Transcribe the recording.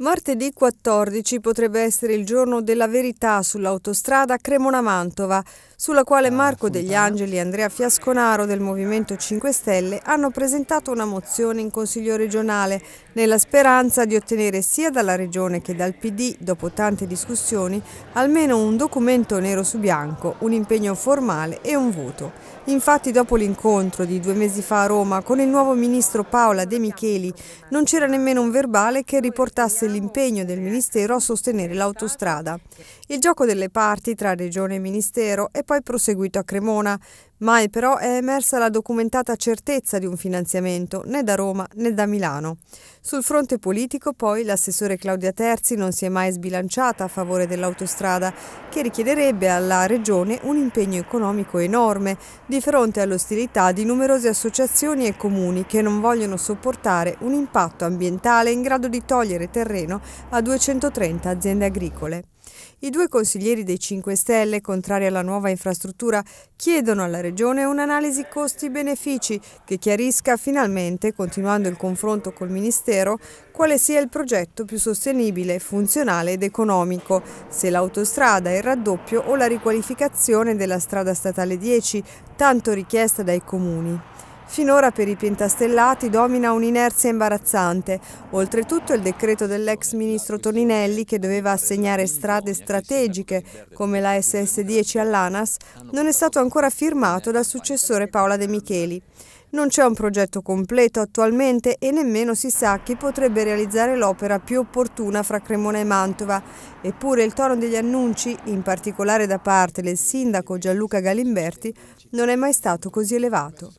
Martedì 14 potrebbe essere il giorno della verità sull'autostrada Cremona-Mantova sulla quale ah, Marco Degli Angeli e Andrea Fiasconaro del Movimento 5 Stelle hanno presentato una mozione in Consiglio regionale nella speranza di ottenere sia dalla Regione che dal PD, dopo tante discussioni, almeno un documento nero su bianco, un impegno formale e un voto. Infatti dopo l'incontro di due mesi fa a Roma con il nuovo ministro Paola De Micheli non c'era nemmeno un verbale che riportasse l'impegno del Ministero a sostenere l'autostrada. Il gioco delle parti tra Regione e Ministero è poi proseguito a Cremona. Mai però è emersa la documentata certezza di un finanziamento né da Roma né da Milano. Sul fronte politico poi l'assessore Claudia Terzi non si è mai sbilanciata a favore dell'autostrada che richiederebbe alla Regione un impegno economico enorme di fronte all'ostilità di numerose associazioni e comuni che non vogliono sopportare un impatto ambientale in grado di togliere terreno a 230 aziende agricole. I due consiglieri dei 5 Stelle, contrari alla nuova infrastruttura, chiedono alla Regione un'analisi costi-benefici che chiarisca finalmente, continuando il confronto col Ministero, quale sia il progetto più sostenibile, funzionale ed economico, se l'autostrada, il raddoppio o la riqualificazione della strada statale 10, tanto richiesta dai comuni. Finora per i pentastellati domina un'inerzia imbarazzante. Oltretutto il decreto dell'ex ministro Toninelli che doveva assegnare strade strategiche come la SS10 all'ANAS non è stato ancora firmato dal successore Paola De Micheli. Non c'è un progetto completo attualmente e nemmeno si sa chi potrebbe realizzare l'opera più opportuna fra Cremona e Mantova. Eppure il tono degli annunci, in particolare da parte del sindaco Gianluca Galimberti, non è mai stato così elevato.